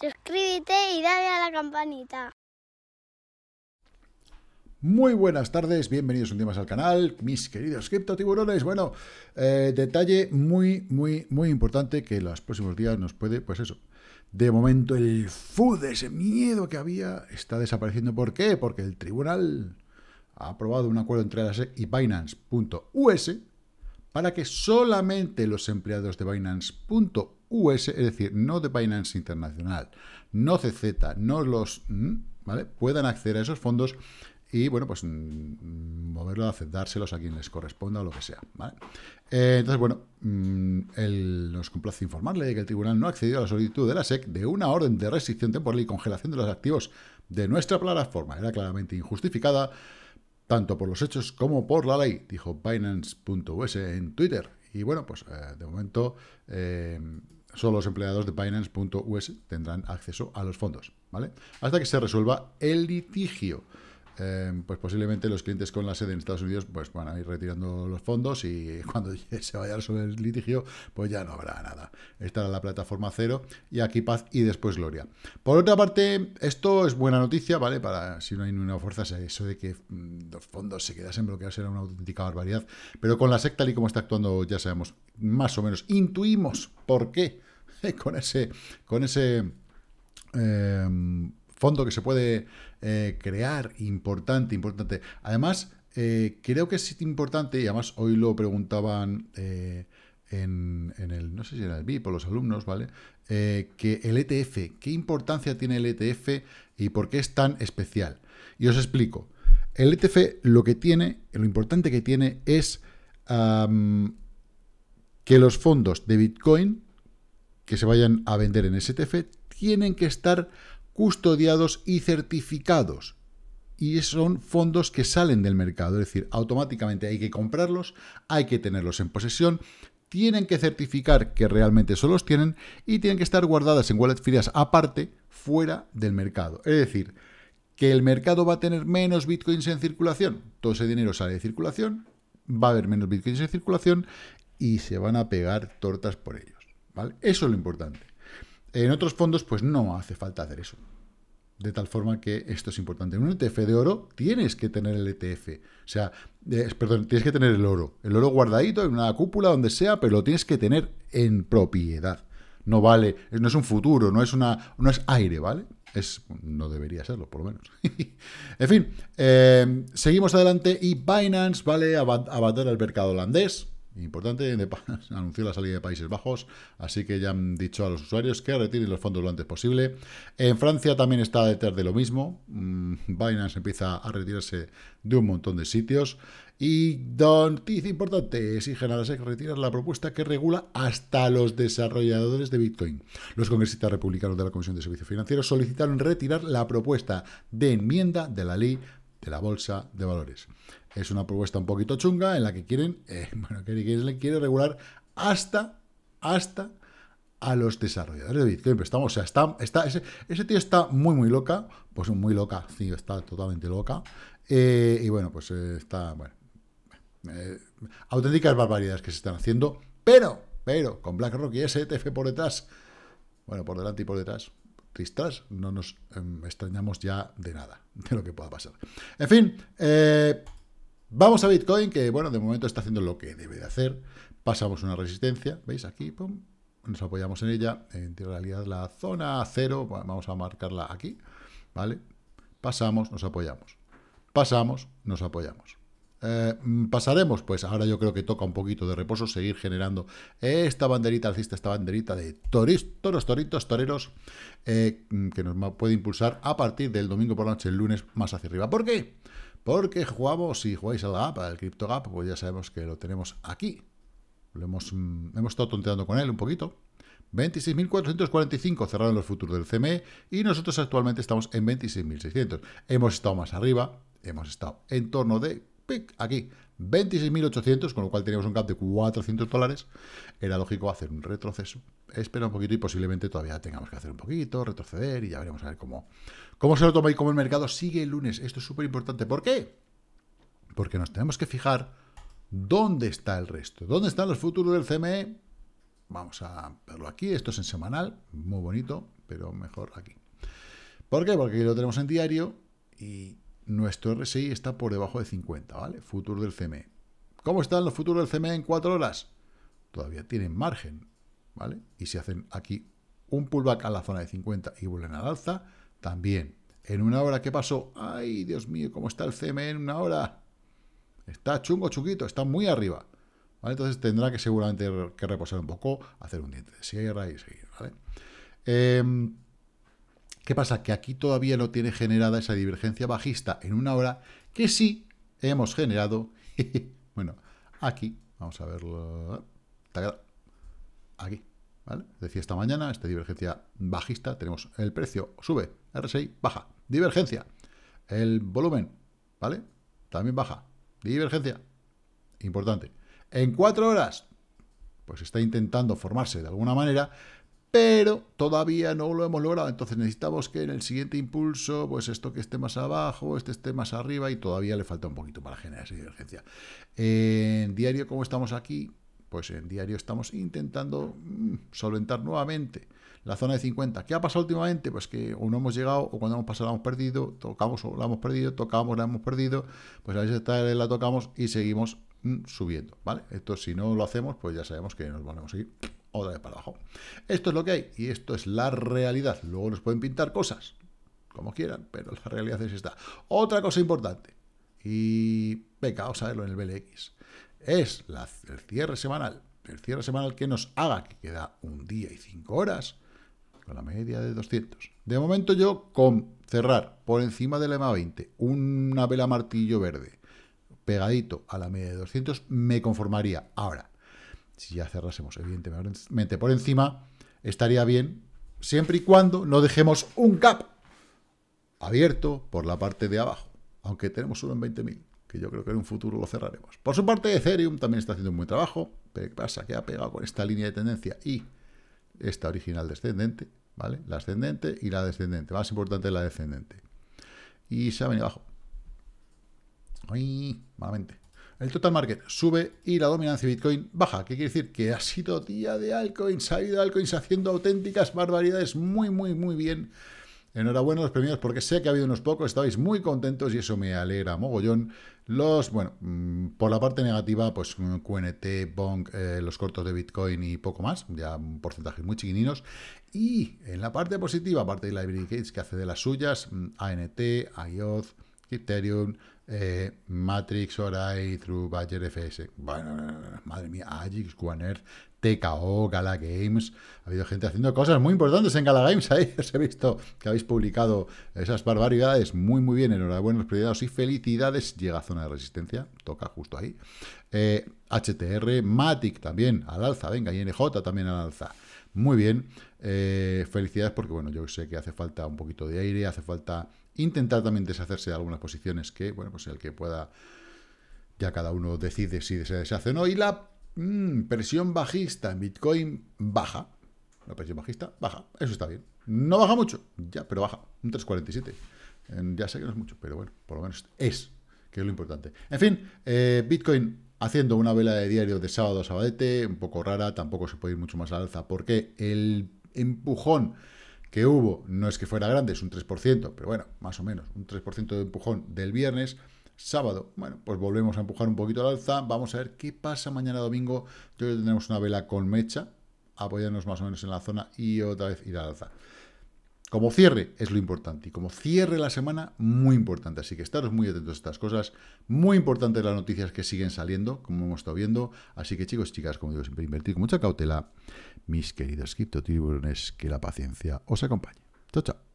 Suscríbete y dale a la campanita. Muy buenas tardes, bienvenidos un día más al canal, mis queridos criptotiburones. Bueno, eh, detalle muy, muy, muy importante que los próximos días nos puede, pues eso. De momento el FUD, ese miedo que había, está desapareciendo. ¿Por qué? Porque el tribunal ha aprobado un acuerdo entre la SEC y Binance.us para que solamente los empleados de Binance.us US, es decir, no de Binance Internacional, no CZ, no los... Mm, ¿vale? Puedan acceder a esos fondos y, bueno, pues mm, mm, moverlo, aceptárselos a quien les corresponda o lo que sea, ¿vale? Eh, entonces, bueno, nos complace informarle de que el tribunal no ha accedido a la solicitud de la SEC de una orden de restricción temporal y congelación de los activos de nuestra plataforma. Era claramente injustificada, tanto por los hechos como por la ley, dijo Binance.us en Twitter. Y bueno, pues eh, de momento... Eh, Solo los empleados de Binance.us tendrán acceso a los fondos, ¿vale? Hasta que se resuelva el litigio. Em, pues posiblemente los clientes con la sede en Estados Unidos pues van a ir retirando los fondos y cuando se vaya a resolver el litigio, pues ya no habrá nada. Estará la plataforma cero y aquí paz y después gloria. Por otra parte, esto es buena noticia, ¿vale? Para si no hay ninguna fuerza, eso de que mm, los fondos se quedasen bloqueados era una auténtica barbaridad. Pero con la SEC y como está actuando, ya sabemos, más o menos, intuimos por qué con ese, con ese em, fondo que se puede eh, crear, importante, importante. Además, eh, creo que es importante, y además hoy lo preguntaban eh, en, el, no sé si era el VIP por los alumnos, ¿vale? que el ETF, ¿qué importancia tiene el ETF y por qué es tan especial? Y os explico. El ETF lo que tiene, lo importante que tiene es que los fondos de Bitcoin que se vayan a vender en STF tienen que estar custodiados y certificados. Y son fondos que salen del mercado, es decir, automáticamente hay que comprarlos, hay que tenerlos en posesión, tienen que certificar que realmente solo los tienen y tienen que estar guardadas en wallet aparte, fuera del mercado. Es decir, que el mercado va a tener menos bitcoins en circulación, todo ese dinero sale de circulación, va a haber menos bitcoins en circulación y se van a pegar tortas por ello. Eso es lo importante. En otros fondos, pues no hace falta hacer eso. De tal forma que esto es importante. En un ETF de oro tienes que tener el ETF. O sea, perdón, tienes que tener el oro. El oro guardadito en una cúpula, donde sea, pero lo tienes que tener en propiedad. No vale, no es un futuro, no es, una, no es aire, ¿vale? Es, no debería serlo, por lo menos. en fin, eh, seguimos adelante y Binance, ¿vale? Abandona al mercado holandés importante, anunció la salida de Países Bajos, así que ya han dicho a los usuarios que retiren los fondos lo antes posible. En Francia también está detrás de lo mismo, mm, Binance empieza a retirarse de un montón de sitios. Y noticia importante, exigen a la SEC retirar la propuesta que regula hasta los desarrolladores de Bitcoin. Los congresistas republicanos de la Comisión de Servicios Financieros solicitaron retirar la propuesta de enmienda de la ley de la bolsa de valores. Es una propuesta un poquito chunga en la que quieren, eh, bueno, quieren, regular hasta, hasta a los desarrolladores de Bitcoin. estamos, o está, ese, tío está muy, muy loca, pues muy loca, sí, está totalmente loca. Eh, y bueno, pues eh, está, bueno, auténticas barbaridades que se están haciendo, pero, pero, con BlackRock y STF por detrás, bueno, por delante y por detrás, tristas, no nos extrañamos em, ya de nada, de lo que pueda pasar. En fin, eh, vamos a Bitcoin, que bueno, de momento está haciendo lo que debe de hacer. Pasamos una resistencia, ¿veis? Aquí, pum, nos apoyamos en ella. En realidad, la zona cero, vamos a marcarla aquí, ¿vale? Pasamos, nos apoyamos. Pasamos, nos apoyamos. Eh, mm, pasaremos, pues ahora yo creo que toca un poquito de reposo, seguir generando esta banderita alcista, esta banderita de toris, toros, toritos, toreros, eh, mm, que nos puede impulsar a partir del domingo por la noche, el lunes más hacia arriba. ¿Por qué? Porque jugamos, si jugáis al GAP, al Crypto pues ya sabemos que lo tenemos aquí. Lo hemos, mm, hemos estado tonteando con él un poquito. 26.445 cerraron los futuros del CME y nosotros actualmente estamos en 26.600. Hemos estado más arriba, hemos estado en torno de aquí, 26.800, con lo cual teníamos un cap de 400 dólares, era lógico hacer un retroceso. Espera un poquito y posiblemente todavía tengamos que hacer un poquito, retroceder y ya veremos a ver cómo, cómo se lo toma y cómo el mercado sigue el lunes. Esto es súper importante. ¿Por qué? Porque nos tenemos que fijar dónde está el resto. ¿Dónde están los futuros del CME? Vamos a verlo aquí. Esto es en semanal, muy bonito, pero mejor aquí. ¿Por qué? Porque aquí lo tenemos en diario y nuestro RSI está por debajo de 50, ¿vale? Futuro del CME. ¿Cómo están los futuros del CME en 4 horas? Todavía tienen margen, ¿vale? Y si hacen aquí un pullback a la zona de 50 y vuelven al alza, también. En una hora, ¿qué pasó? ¡Ay, Dios mío! ¿Cómo está el CME en una hora? Está chungo, chuquito, está muy arriba. ¿Vale? Entonces tendrá que seguramente que reposar un poco, hacer un diente de sierra y seguir, ¿vale? Eh, ¿Qué pasa? Que aquí todavía no tiene generada esa divergencia bajista en una hora que sí hemos generado. bueno, aquí, vamos a verlo. Aquí, ¿vale? Decía esta mañana, esta divergencia bajista, tenemos el precio sube, RSI baja, divergencia. El volumen, ¿vale? También baja, divergencia. Importante. En cuatro horas, pues está intentando formarse de alguna manera pero todavía no lo hemos logrado. Entonces necesitamos que en el siguiente impulso, pues esto que esté más abajo, este esté más arriba y todavía le falta un poquito para generar esa divergencia. En diario, como estamos aquí, pues en diario estamos intentando mm, solventar nuevamente la zona de 50. ¿Qué ha pasado últimamente? Pues que o no hemos llegado, o cuando hemos pasado la hemos perdido, tocamos o la hemos perdido, tocamos la hemos perdido, pues a veces la tocamos y seguimos mm, subiendo, ¿vale? Esto si no lo hacemos, pues ya sabemos que nos volvemos a ir otra vez para abajo. Esto es lo que hay y esto es la realidad. Luego nos pueden pintar cosas, como quieran, pero la realidad es esta. Otra cosa importante, y venga, vamos a en el BLX, es el cierre semanal. El cierre semanal que nos haga, que queda un día y cinco horas, con la media de 200. De momento yo con cerrar por encima del EMA 20 una vela martillo verde pegadito a la media de 200 me conformaría. Ahora, si ya cerrásemos, evidentemente, por encima, estaría bien, siempre y cuando no dejemos un gap abierto por la parte de abajo, aunque tenemos uno en 20.000, que yo creo que en un futuro lo cerraremos. Por su parte, Ethereum también está haciendo un buen trabajo, pero ¿qué pasa? Que ha pegado con esta línea de tendencia y esta original descendente, ¿vale? La ascendente y la descendente, más importante la descendente. Y se ha venido abajo. Ay, malamente el total market sube y la dominancia de Bitcoin baja. ¿Qué quiere decir? Que ha sido día de altcoins, ha ido altcoins haciendo auténticas barbaridades muy, muy, muy bien. Enhorabuena a los premios porque sé que ha habido unos pocos, estabais muy contentos y eso me alegra mogollón. Los, bueno, mm, por la parte negativa, pues mm, QNT, Bonk, eh, los cortos de Bitcoin y poco más, ya porcentajes muy chiquininos. Y en la parte positiva, aparte de la Gates que hace de las suyas, mm, ANT, IOT, Ethereum, eh, Matrix Orai, True Badger FS. Bueno, madre mía, Agix, Guaner, TKO, Gala Games. Ha habido gente haciendo cosas muy importantes en Gala Games. Ahí os he visto que habéis publicado esas barbaridades. Muy, muy bien. Enhorabuena, los privilegiados y felicidades. Llega a zona de resistencia. Toca justo ahí. HTR, eh, Matic también al alza. Venga, INJ también al alza. Muy bien. Eh, felicidades porque, bueno, yo sé que hace falta un poquito de aire, hace falta Intentar también deshacerse de algunas posiciones que, bueno, pues el que pueda, ya cada uno decide si se deshace o no. Y la mm, presión bajista en Bitcoin baja. La presión bajista baja, eso está bien. No baja mucho, ya, pero baja, un 347. Ya sé que no es mucho, pero bueno, por lo menos es, que es lo importante. En fin, eh, Bitcoin haciendo una vela de diario de sábado a sabadete, un poco rara, tampoco se puede ir mucho más al alza, porque el empujón que hubo, no es que fuera grande, es un 3%, pero bueno, más o menos, un 3% de empujón del viernes. Sábado, bueno, pues volvemos a empujar un poquito al alza. Vamos a ver qué pasa mañana domingo. Yo ya tendremos una vela con mecha, apoyarnos más o menos en la zona y otra vez ir al alza. Como cierre es lo importante y como cierre la semana, muy importante. Así que estaros muy atentos a estas cosas. Muy importantes las noticias que siguen saliendo, como hemos estado viendo. Así que chicos, chicas, como digo, siempre invertir con mucha cautela. Mis queridos tiburones que la paciencia os acompañe. Chao, chao.